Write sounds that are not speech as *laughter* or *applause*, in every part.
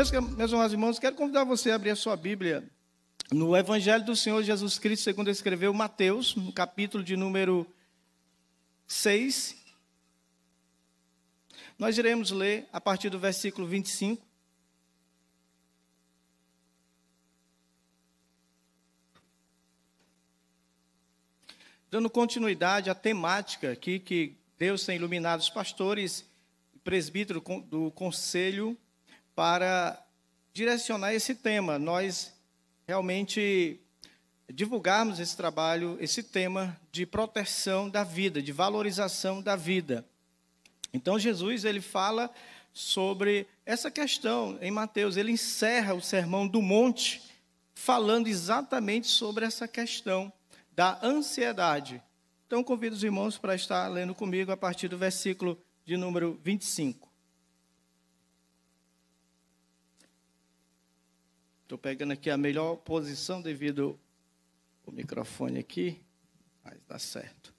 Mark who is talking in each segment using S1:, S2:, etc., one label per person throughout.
S1: Meus, irmãos e irmãos, quero convidar você a abrir a sua Bíblia no Evangelho do Senhor Jesus Cristo, segundo escreveu Mateus, no capítulo de número 6. Nós iremos ler a partir do versículo 25. Dando continuidade à temática aqui que Deus tem iluminado os pastores, presbítero do conselho para direcionar esse tema. Nós realmente divulgarmos esse trabalho, esse tema de proteção da vida, de valorização da vida. Então Jesus ele fala sobre essa questão em Mateus, ele encerra o Sermão do Monte falando exatamente sobre essa questão da ansiedade. Então convido os irmãos para estar lendo comigo a partir do versículo de número 25. Estou pegando aqui a melhor posição devido ao microfone aqui, mas dá certo.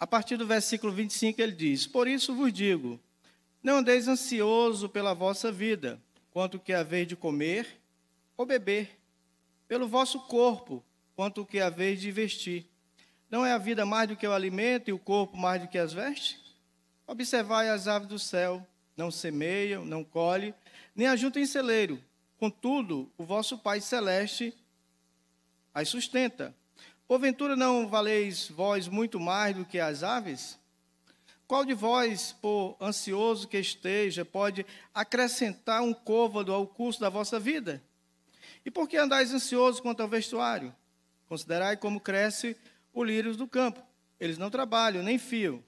S1: A partir do versículo 25 ele diz: Por isso vos digo, não andeis ansioso pela vossa vida, quanto que haveis de comer ou beber, pelo vosso corpo, quanto que haveis de vestir. Não é a vida mais do que o alimento e o corpo mais do que as vestes? Observai as aves do céu, não semeiam, não colhem, nem ajuntam em celeiro. Contudo, o vosso Pai Celeste as sustenta. Porventura não valeis vós muito mais do que as aves? Qual de vós, por ansioso que esteja, pode acrescentar um côvado ao curso da vossa vida? E por que andais ansioso quanto ao vestuário? Considerai como cresce o lírio do campo. Eles não trabalham, nem fiam.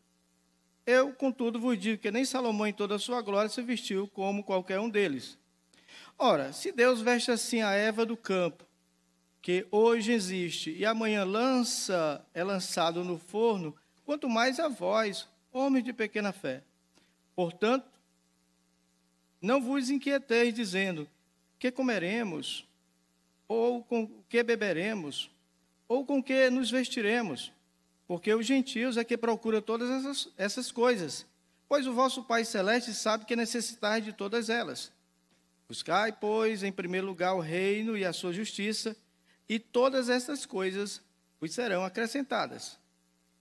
S1: Eu, contudo, vos digo que nem Salomão, em toda a sua glória, se vestiu como qualquer um deles. Ora, se Deus veste assim a Eva do campo, que hoje existe e amanhã lança é lançado no forno, quanto mais a vós, homens de pequena fé. Portanto, não vos inquieteis dizendo: que comeremos, ou com que beberemos, ou com que nos vestiremos, porque os gentios é que procuram todas essas, essas coisas, pois o vosso Pai Celeste sabe que necessitais de todas elas. Buscai, pois, em primeiro lugar o reino e a sua justiça, e todas estas coisas vos serão acrescentadas.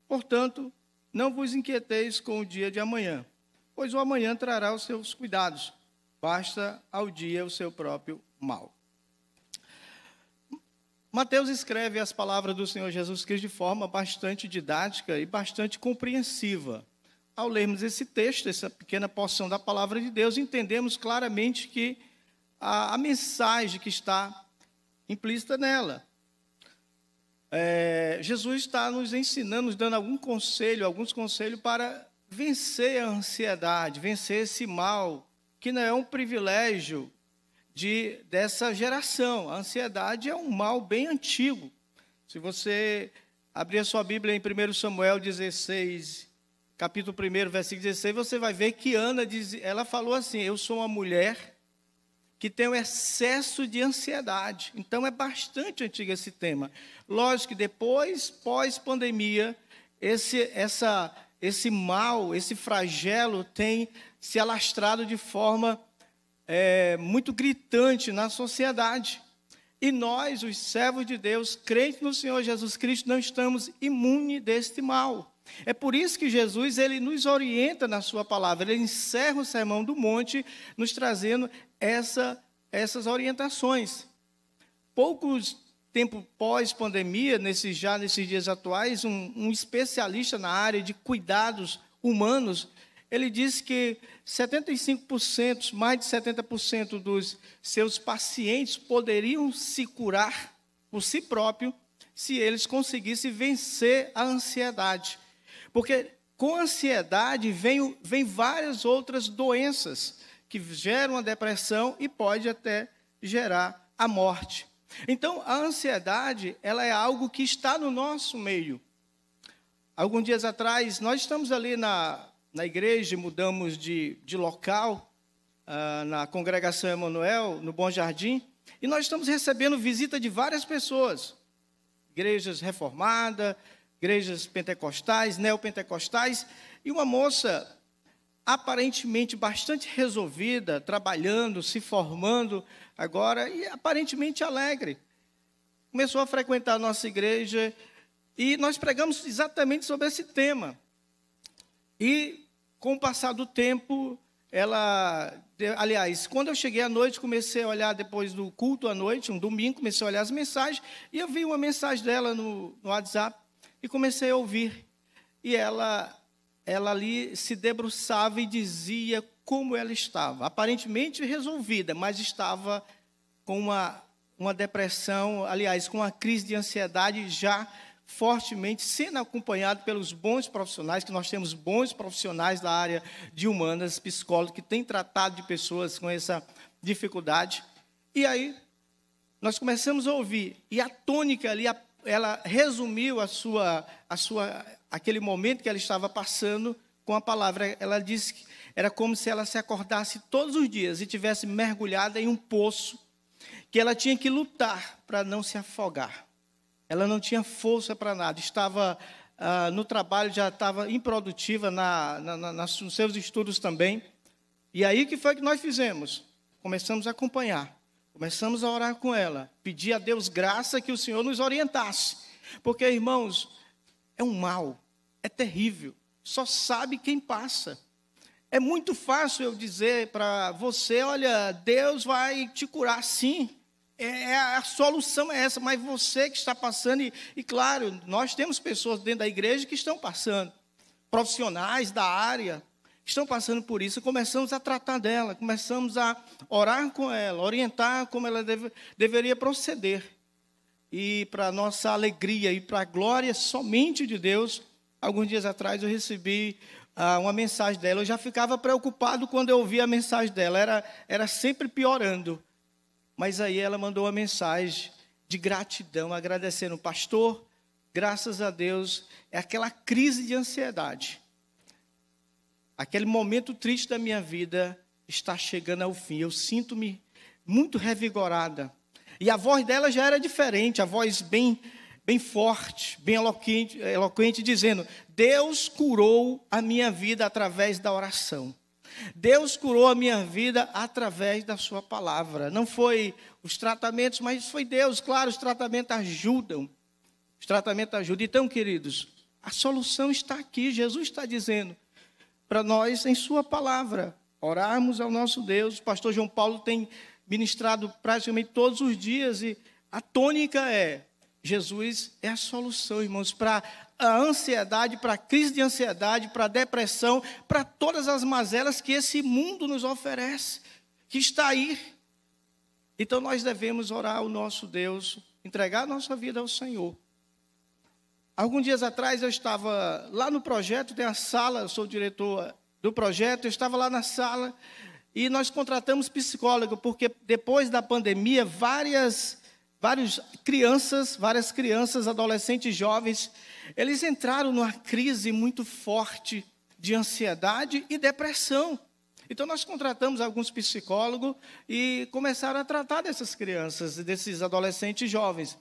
S1: Portanto, não vos inquieteis com o dia de amanhã, pois o amanhã trará os seus cuidados. Basta ao dia o seu próprio mal. Mateus escreve as palavras do Senhor Jesus Cristo de forma bastante didática e bastante compreensiva. Ao lermos esse texto, essa pequena porção da palavra de Deus, entendemos claramente que a, a mensagem que está implícita nela. É, Jesus está nos ensinando, nos dando algum conselho, alguns conselhos para vencer a ansiedade, vencer esse mal, que não é um privilégio de, dessa geração. A ansiedade é um mal bem antigo. Se você abrir a sua Bíblia em 1 Samuel 16, capítulo 1, versículo 16, você vai ver que Ana diz, ela falou assim: Eu sou uma mulher que tem um excesso de ansiedade. Então é bastante antigo esse tema. Lógico que depois, pós-pandemia, esse, essa, esse mal, esse flagelo tem se alastrado de forma é, muito gritante na sociedade. E nós, os servos de Deus, crentes no Senhor Jesus Cristo, não estamos imunes deste mal. É por isso que Jesus ele nos orienta na sua palavra, ele encerra o sermão do monte nos trazendo essa, essas orientações. Poucos tempo pós pandemia, nesse, já nesses dias atuais, um, um especialista na área de cuidados humanos ele diz que 75%, mais de 70% dos seus pacientes poderiam se curar por si próprio se eles conseguissem vencer a ansiedade. Porque com ansiedade vem, vem várias outras doenças que geram a depressão e pode até gerar a morte. Então, a ansiedade, ela é algo que está no nosso meio. Alguns dias atrás, nós estamos ali na na igreja, mudamos de, de local, uh, na congregação Emanuel, no Bom Jardim, e nós estamos recebendo visita de várias pessoas, igrejas reformadas, igrejas pentecostais, neopentecostais, e uma moça aparentemente bastante resolvida, trabalhando, se formando agora e aparentemente alegre. Começou a frequentar a nossa igreja e nós pregamos exatamente sobre esse tema. E com o passar do tempo, ela. Aliás, quando eu cheguei à noite, comecei a olhar depois do culto à noite, um domingo, comecei a olhar as mensagens, e eu vi uma mensagem dela no, no WhatsApp e comecei a ouvir. E ela, ela ali se debruçava e dizia como ela estava. Aparentemente resolvida, mas estava com uma, uma depressão, aliás, com uma crise de ansiedade já fortemente, sendo acompanhado pelos bons profissionais, que nós temos bons profissionais da área de humanas, psicólogos, que têm tratado de pessoas com essa dificuldade. E aí, nós começamos a ouvir, e a tônica ali, ela resumiu a sua, a sua, aquele momento que ela estava passando com a palavra. Ela disse que era como se ela se acordasse todos os dias e tivesse mergulhada em um poço que ela tinha que lutar para não se afogar. Ela não tinha força para nada. Estava ah, no trabalho, já estava improdutiva na, na, na, nos seus estudos também. E aí que foi que nós fizemos? Começamos a acompanhar. Começamos a orar com ela, pedir a Deus graça que o Senhor nos orientasse. Porque, irmãos, é um mal, é terrível, só sabe quem passa. É muito fácil eu dizer para você: olha, Deus vai te curar sim, é, é a solução é essa, mas você que está passando, e, e claro, nós temos pessoas dentro da igreja que estão passando, profissionais da área, estão passando por isso. Começamos a tratar dela, começamos a orar com ela, orientar como ela deve, deveria proceder. E para nossa alegria e para a glória somente de Deus, alguns dias atrás eu recebi ah, uma mensagem dela. Eu já ficava preocupado quando eu ouvia a mensagem dela, era, era sempre piorando. Mas aí ela mandou uma mensagem de gratidão, agradecendo, pastor, graças a Deus, é aquela crise de ansiedade. Aquele momento triste da minha vida está chegando ao fim. Eu sinto-me muito revigorada. E a voz dela já era diferente, a voz bem bem forte, bem eloquente, eloquente dizendo: "Deus curou a minha vida através da oração". Deus curou a minha vida através da sua palavra. Não foi os tratamentos, mas foi Deus. Claro, os tratamentos ajudam. Os tratamentos ajudam. Então, queridos, a solução está aqui. Jesus está dizendo para nós em sua palavra. Orarmos ao nosso Deus. O pastor João Paulo tem ministrado praticamente todos os dias e a tônica é Jesus é a solução, irmãos, para a ansiedade, para a crise de ansiedade, para a depressão, para todas as mazelas que esse mundo nos oferece, que está aí. Então nós devemos orar ao nosso Deus, entregar a nossa vida ao Senhor. Alguns dias atrás eu estava lá no projeto, tem a sala, eu sou o diretor do projeto, eu estava lá na sala e nós contratamos psicólogo, porque depois da pandemia, várias vários crianças, várias crianças, adolescentes, jovens, eles entraram numa crise muito forte de ansiedade e depressão. Então nós contratamos alguns psicólogos e começaram a tratar dessas crianças, desses adolescentes jovens.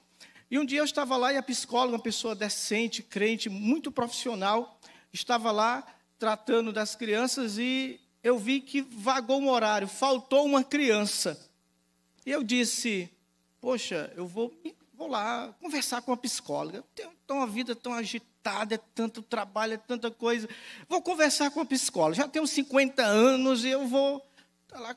S1: E um dia eu estava lá e a psicóloga, uma pessoa decente, crente, muito profissional, estava lá tratando das crianças e eu vi que vagou um horário, faltou uma criança. E eu disse: poxa, eu vou, vou lá conversar com a psicóloga. Tenho tão uma vida tão agitada, é tanto trabalho, é tanta coisa. Vou conversar com a psicóloga. Já tenho 50 anos e eu vou tá lá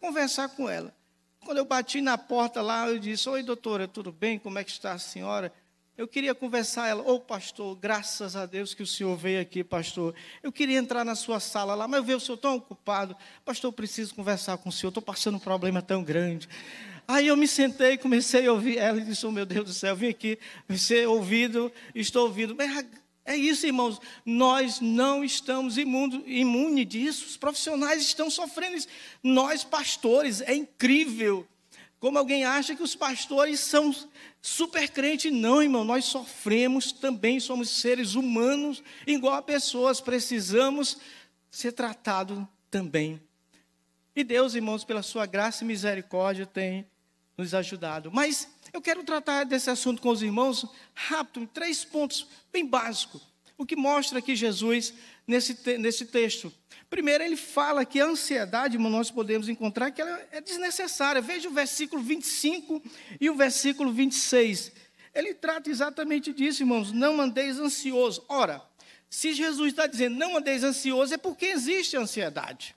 S1: conversar com ela. Quando eu bati na porta lá, eu disse: Oi, doutora, tudo bem? Como é que está a senhora? Eu queria conversar ela. Ô, oh, pastor, graças a Deus que o senhor veio aqui, pastor. Eu queria entrar na sua sala lá, mas eu vejo o senhor tão tá ocupado. Pastor, eu preciso conversar com o senhor. Estou passando um problema tão grande. Aí eu me sentei, comecei a ouvir ela e disse: oh, Meu Deus do céu, vim aqui ser ouvido, estou ouvindo. Mas é isso, irmãos. Nós não estamos imundo, imune disso. Os profissionais estão sofrendo isso. Nós, pastores, é incrível. Como alguém acha que os pastores são super crentes. Não, irmão, nós sofremos também, somos seres humanos, igual a pessoas, precisamos ser tratados também. E Deus, irmãos, pela sua graça e misericórdia, tem nos ajudado. Mas eu quero tratar desse assunto com os irmãos rápido, em três pontos bem básicos. O que mostra aqui Jesus nesse, nesse texto? Primeiro, ele fala que a ansiedade, nós podemos encontrar que ela é desnecessária. Veja o versículo 25 e o versículo 26. Ele trata exatamente disso, irmãos. Não andeis ansioso. Ora, se Jesus está dizendo não andeis ansioso, é porque existe ansiedade.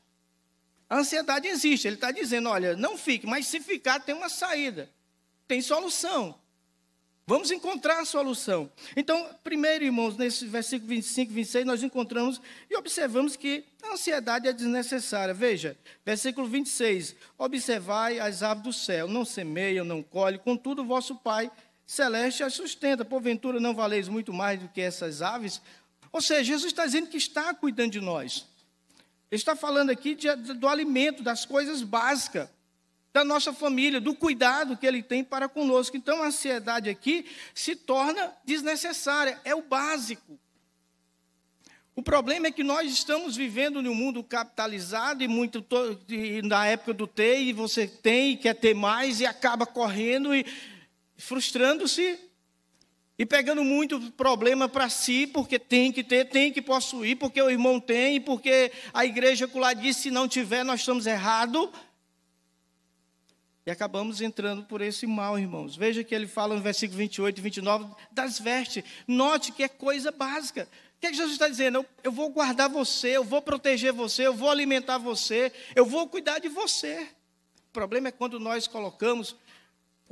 S1: A ansiedade existe, ele está dizendo: olha, não fique, mas se ficar, tem uma saída, tem solução. Vamos encontrar a solução. Então, primeiro, irmãos, nesse versículo 25, 26, nós encontramos e observamos que a ansiedade é desnecessária. Veja, versículo 26: Observai as aves do céu, não semeiam, não colhe, contudo, vosso Pai celeste as sustenta. Porventura, não valeis muito mais do que essas aves? Ou seja, Jesus está dizendo que está cuidando de nós. Ele está falando aqui de, do alimento, das coisas básicas, da nossa família, do cuidado que ele tem para conosco. Então a ansiedade aqui se torna desnecessária, é o básico. O problema é que nós estamos vivendo num mundo capitalizado e muito e na época do ter, e você tem, quer ter mais e acaba correndo e frustrando-se e pegando muito problema para si, porque tem que ter, tem que possuir, porque o irmão tem, porque a igreja lá diz: se não tiver, nós estamos errados. E acabamos entrando por esse mal, irmãos. Veja que ele fala no versículo 28 e 29 das vestes. Note que é coisa básica. O que, é que Jesus está dizendo? Eu, eu vou guardar você, eu vou proteger você, eu vou alimentar você, eu vou cuidar de você. O problema é quando nós colocamos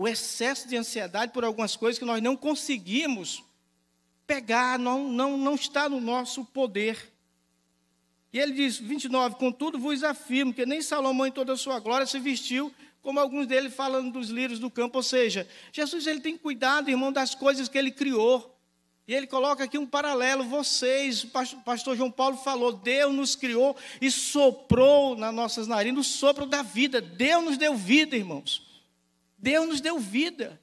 S1: o excesso de ansiedade por algumas coisas que nós não conseguimos pegar, não, não, não está no nosso poder. E ele diz, 29, contudo vos afirmo que nem Salomão em toda a sua glória se vestiu como alguns dele falando dos lírios do campo, ou seja, Jesus ele tem cuidado, irmão, das coisas que ele criou. E ele coloca aqui um paralelo, vocês, o pastor João Paulo falou, Deus nos criou e soprou nas nossas narinas o sopro da vida. Deus nos deu vida, irmãos. Deus nos deu vida.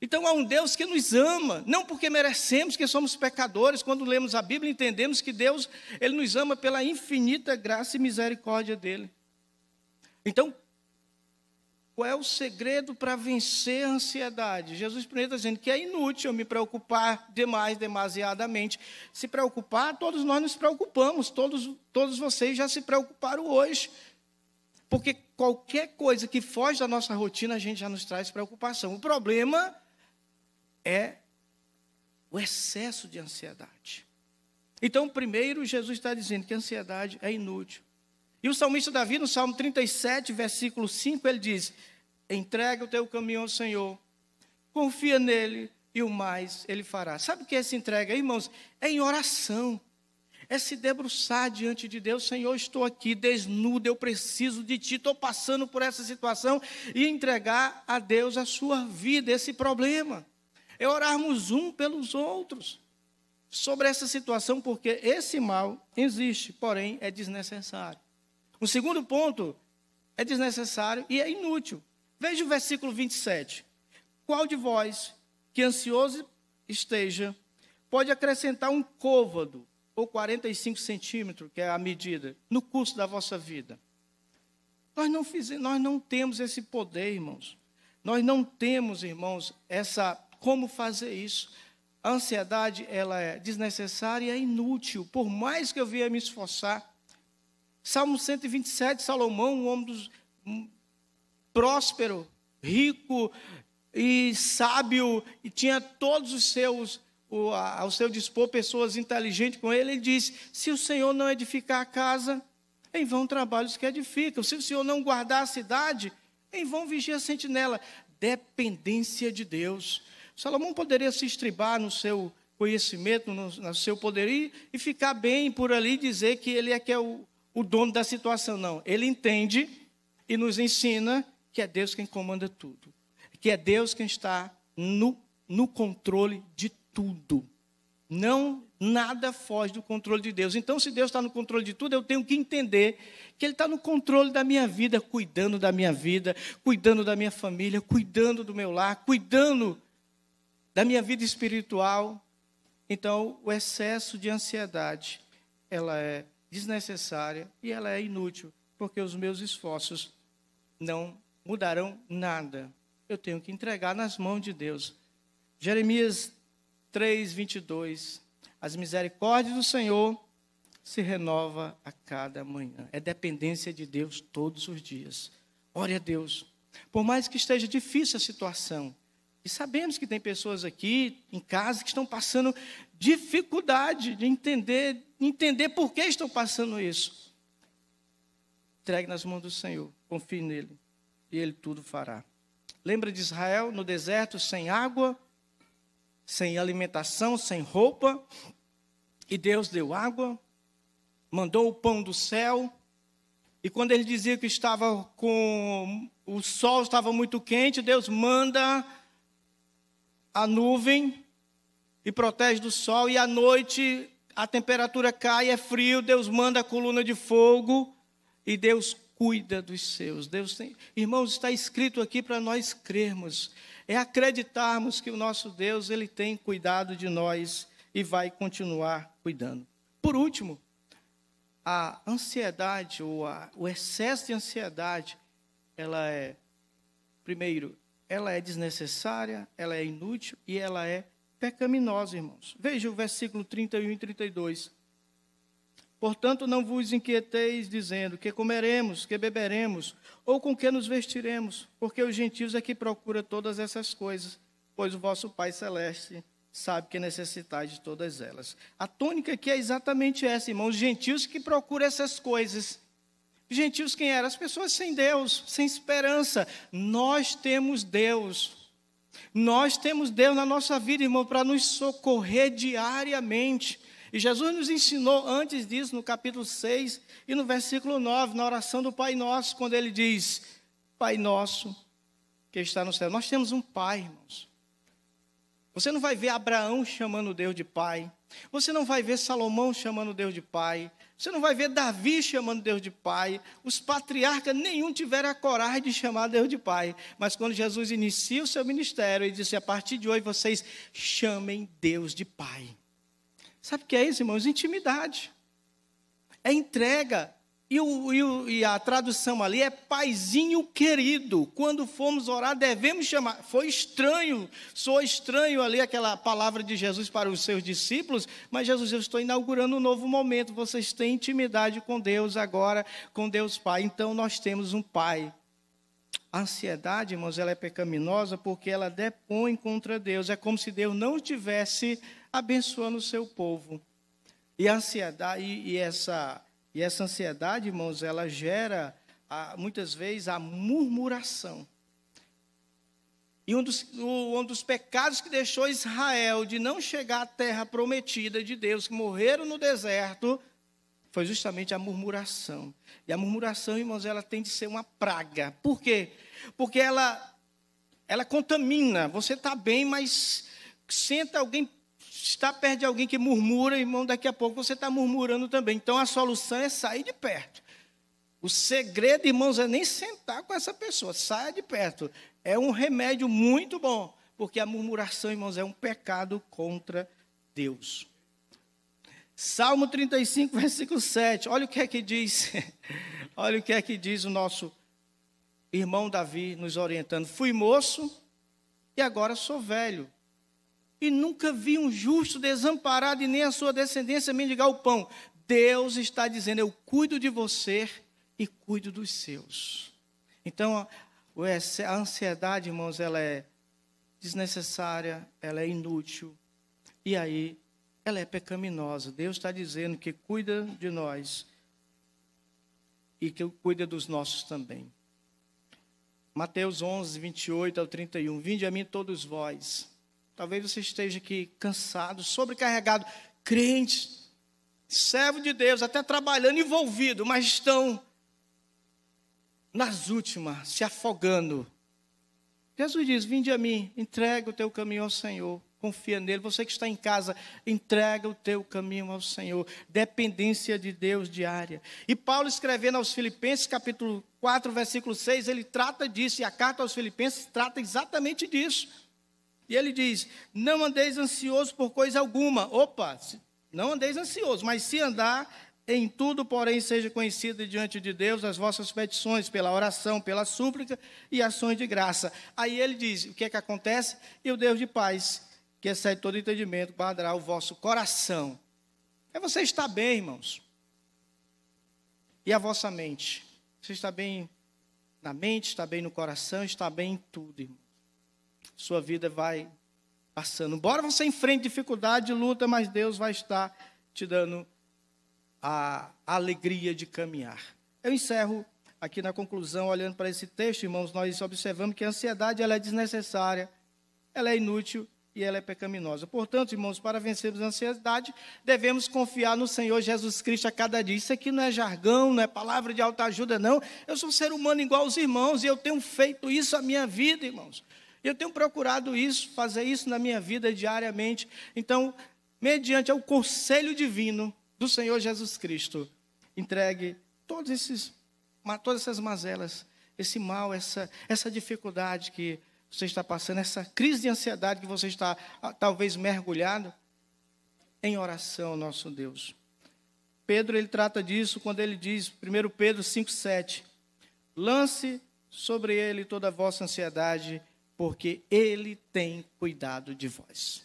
S1: Então há um Deus que nos ama, não porque merecemos, que somos pecadores. Quando lemos a Bíblia, entendemos que Deus, ele nos ama pela infinita graça e misericórdia dele. Então, qual é o segredo para vencer a ansiedade? Jesus primeiro está dizendo que é inútil me preocupar demais, demasiadamente. Se preocupar, todos nós nos preocupamos, todos, todos vocês já se preocuparam hoje. Porque qualquer coisa que foge da nossa rotina, a gente já nos traz preocupação. O problema é o excesso de ansiedade. Então, primeiro, Jesus está dizendo que a ansiedade é inútil. E o salmista Davi, no Salmo 37, versículo 5, ele diz: Entrega o teu caminho ao Senhor, confia nele e o mais ele fará. Sabe o que é essa entrega, irmãos? É em oração é se debruçar diante de Deus, Senhor, estou aqui desnudo, eu preciso de Ti, estou passando por essa situação, e entregar a Deus a sua vida, esse problema. É orarmos um pelos outros sobre essa situação, porque esse mal existe, porém é desnecessário. O segundo ponto é desnecessário e é inútil. Veja o versículo 27. Qual de vós que ansioso esteja, pode acrescentar um côvado ou 45 centímetros, que é a medida, no curso da vossa vida. Nós não, fizemos, nós não temos esse poder, irmãos. Nós não temos, irmãos, essa como fazer isso. A ansiedade, ela é desnecessária e é inútil, por mais que eu venha me esforçar. Salmo 127, Salomão, um homem dos, um, próspero, rico e sábio, e tinha todos os seus ao seu dispor pessoas inteligentes com ele, ele disse: Se o Senhor não edificar a casa, em vão trabalhos que edificam. Se o Senhor não guardar a cidade, em vão vigia a sentinela. Dependência de Deus. Salomão poderia se estribar no seu conhecimento, no, no seu poderio, e ficar bem por ali dizer que ele é que é o, o dono da situação. Não, ele entende e nos ensina que é Deus quem comanda tudo, que é Deus quem está no, no controle de tudo. Não, nada foge do controle de Deus. Então, se Deus está no controle de tudo, eu tenho que entender que Ele está no controle da minha vida, cuidando da minha vida, cuidando da minha família, cuidando do meu lar, cuidando da minha vida espiritual. Então, o excesso de ansiedade, ela é desnecessária e ela é inútil, porque os meus esforços não mudarão nada. Eu tenho que entregar nas mãos de Deus. Jeremias 3, 22. As misericórdias do Senhor se renova a cada manhã. É dependência de Deus todos os dias. Ore a Deus. Por mais que esteja difícil a situação, e sabemos que tem pessoas aqui em casa que estão passando dificuldade de entender, entender por que estão passando isso. Entregue nas mãos do Senhor, confie nele, e ele tudo fará. Lembra de Israel no deserto, sem água, sem alimentação, sem roupa, e Deus deu água, mandou o pão do céu, e quando ele dizia que estava com o sol estava muito quente, Deus manda a nuvem e protege do sol, e à noite a temperatura cai, é frio, Deus manda a coluna de fogo e Deus cuida dos seus. Deus tem... Irmãos, está escrito aqui para nós crermos é acreditarmos que o nosso Deus ele tem cuidado de nós e vai continuar cuidando. Por último, a ansiedade ou a, o excesso de ansiedade, ela é primeiro, ela é desnecessária, ela é inútil e ela é pecaminosa, irmãos. Veja o versículo 31 e 32. Portanto, não vos inquieteis dizendo que comeremos, que beberemos, ou com que nos vestiremos, porque os gentios é que procura todas essas coisas, pois o vosso Pai Celeste sabe que necessitais de todas elas. A tônica aqui é exatamente essa, irmãos, gentios que procuram essas coisas. Gentios quem eram? As pessoas sem Deus, sem esperança. Nós temos Deus. Nós temos Deus na nossa vida, irmão, para nos socorrer diariamente. E Jesus nos ensinou antes disso, no capítulo 6 e no versículo 9, na oração do Pai Nosso, quando ele diz: Pai Nosso que está no céu. Nós temos um Pai, irmãos. Você não vai ver Abraão chamando Deus de Pai. Você não vai ver Salomão chamando Deus de Pai. Você não vai ver Davi chamando Deus de Pai. Os patriarcas nenhum tiveram a coragem de chamar Deus de Pai. Mas quando Jesus inicia o seu ministério, ele disse: a partir de hoje vocês chamem Deus de Pai. Sabe o que é isso, irmãos? Intimidade. É entrega. E, o, e, o, e a tradução ali é paizinho querido. Quando formos orar, devemos chamar. Foi estranho, sou estranho ali aquela palavra de Jesus para os seus discípulos, mas Jesus, eu estou inaugurando um novo momento. Vocês têm intimidade com Deus agora, com Deus Pai. Então nós temos um Pai a ansiedade, irmãos, ela é pecaminosa porque ela depõe contra Deus. É como se Deus não tivesse abençoando o seu povo. E ansiedade e, e essa e essa ansiedade, irmãos, ela gera a, muitas vezes a murmuração. E um dos, o, um dos pecados que deixou Israel de não chegar à terra prometida de Deus, que morreram no deserto, foi justamente a murmuração. E a murmuração, irmãos, ela tem de ser uma praga. Por quê? Porque ela, ela contamina. Você está bem, mas senta alguém está perto de alguém que murmura, irmão, daqui a pouco você está murmurando também. Então a solução é sair de perto. O segredo, irmãos, é nem sentar com essa pessoa, saia de perto. É um remédio muito bom, porque a murmuração, irmãos, é um pecado contra Deus. Salmo 35, *laughs* versículo 7. Olha o que é que diz. *laughs* Olha o que é que diz o nosso irmão Davi nos orientando. Fui moço e agora sou velho e nunca vi um justo desamparado e nem a sua descendência mendigar o pão. Deus está dizendo: Eu cuido de você e cuido dos seus. Então, a ansiedade, irmãos, ela é desnecessária, ela é inútil e aí ela é pecaminosa. Deus está dizendo que cuida de nós e que cuida dos nossos também. Mateus 11, 28 ao 31. Vinde a mim todos vós Talvez você esteja aqui cansado, sobrecarregado, crente, servo de Deus, até trabalhando, envolvido, mas estão nas últimas, se afogando. Jesus diz: Vinde a mim, entrega o teu caminho ao Senhor, confia nele. Você que está em casa, entrega o teu caminho ao Senhor. Dependência de Deus diária. E Paulo, escrevendo aos Filipenses, capítulo 4, versículo 6, ele trata disso, e a carta aos Filipenses trata exatamente disso. E ele diz: Não andeis ansioso por coisa alguma. Opa, não andeis ansioso, mas se andar, em tudo, porém, seja conhecido diante de Deus as vossas petições, pela oração, pela súplica e ações de graça. Aí ele diz: o que é que acontece? E o Deus de paz, que excede todo entendimento, guardará o vosso coração. É você estar bem, irmãos. E a vossa mente. Você está bem na mente, está bem no coração, está bem em tudo, irmãos sua vida vai passando. Embora você enfrente dificuldade, luta, mas Deus vai estar te dando a alegria de caminhar. Eu encerro aqui na conclusão, olhando para esse texto, irmãos, nós observamos que a ansiedade ela é desnecessária, ela é inútil e ela é pecaminosa. Portanto, irmãos, para vencermos a ansiedade, devemos confiar no Senhor Jesus Cristo a cada dia. Isso aqui não é jargão, não é palavra de alta ajuda, não. Eu sou um ser humano igual aos irmãos e eu tenho feito isso a minha vida, irmãos. E eu tenho procurado isso, fazer isso na minha vida diariamente. Então, mediante ao conselho divino do Senhor Jesus Cristo, entregue todos esses, todas essas mazelas, esse mal, essa, essa dificuldade que você está passando, essa crise de ansiedade que você está ah, talvez mergulhado, em oração, nosso Deus. Pedro ele trata disso quando ele diz, 1 Pedro 5,7: Lance sobre ele toda a vossa ansiedade porque Ele tem cuidado de vós.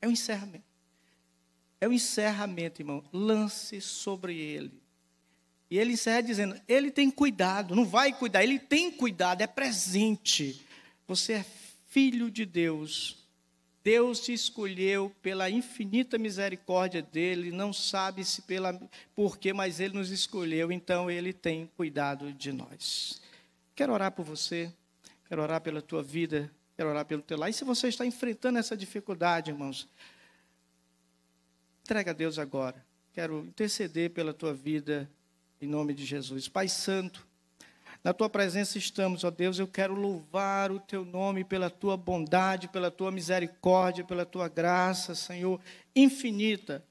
S1: É o um encerramento. É o um encerramento, irmão. Lance sobre Ele. E ele encerra dizendo: Ele tem cuidado, não vai cuidar, Ele tem cuidado, é presente. Você é filho de Deus. Deus te escolheu pela infinita misericórdia dele, não sabe se pela porquê, mas ele nos escolheu, então ele tem cuidado de nós. Quero orar por você. Quero orar pela tua vida, quero orar pelo teu lar. E se você está enfrentando essa dificuldade, irmãos, entrega a Deus agora. Quero interceder pela tua vida em nome de Jesus. Pai santo, na tua presença estamos, ó Deus. Eu quero louvar o teu nome pela tua bondade, pela tua misericórdia, pela tua graça, Senhor, infinita.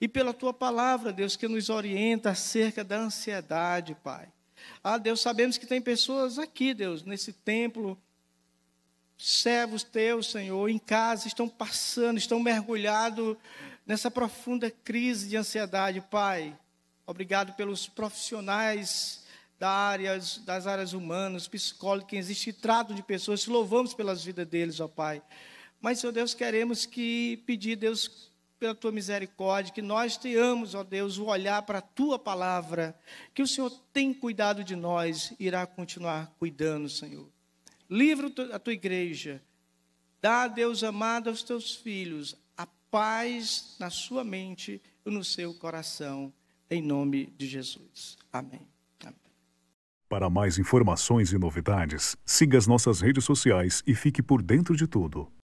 S1: E pela tua palavra, Deus, que nos orienta acerca da ansiedade, Pai. Ah, Deus, sabemos que tem pessoas aqui, Deus, nesse templo, servos teus, Senhor, em casa, estão passando, estão mergulhados nessa profunda crise de ansiedade, Pai. Obrigado pelos profissionais da área das áreas humanas, psicólogos que existe, trato de pessoas, te louvamos pelas vidas deles, ó Pai. Mas, Senhor Deus, queremos que pedir, Deus, pela tua misericórdia, que nós tenhamos, ó Deus, o olhar para a tua palavra, que o Senhor tem cuidado de nós e irá continuar cuidando, Senhor. Livra a tua igreja, dá, Deus amado, aos teus filhos a paz na sua mente e no seu coração, em nome de Jesus. Amém. Amém. Para mais informações e novidades, siga as nossas redes sociais e fique por dentro de tudo.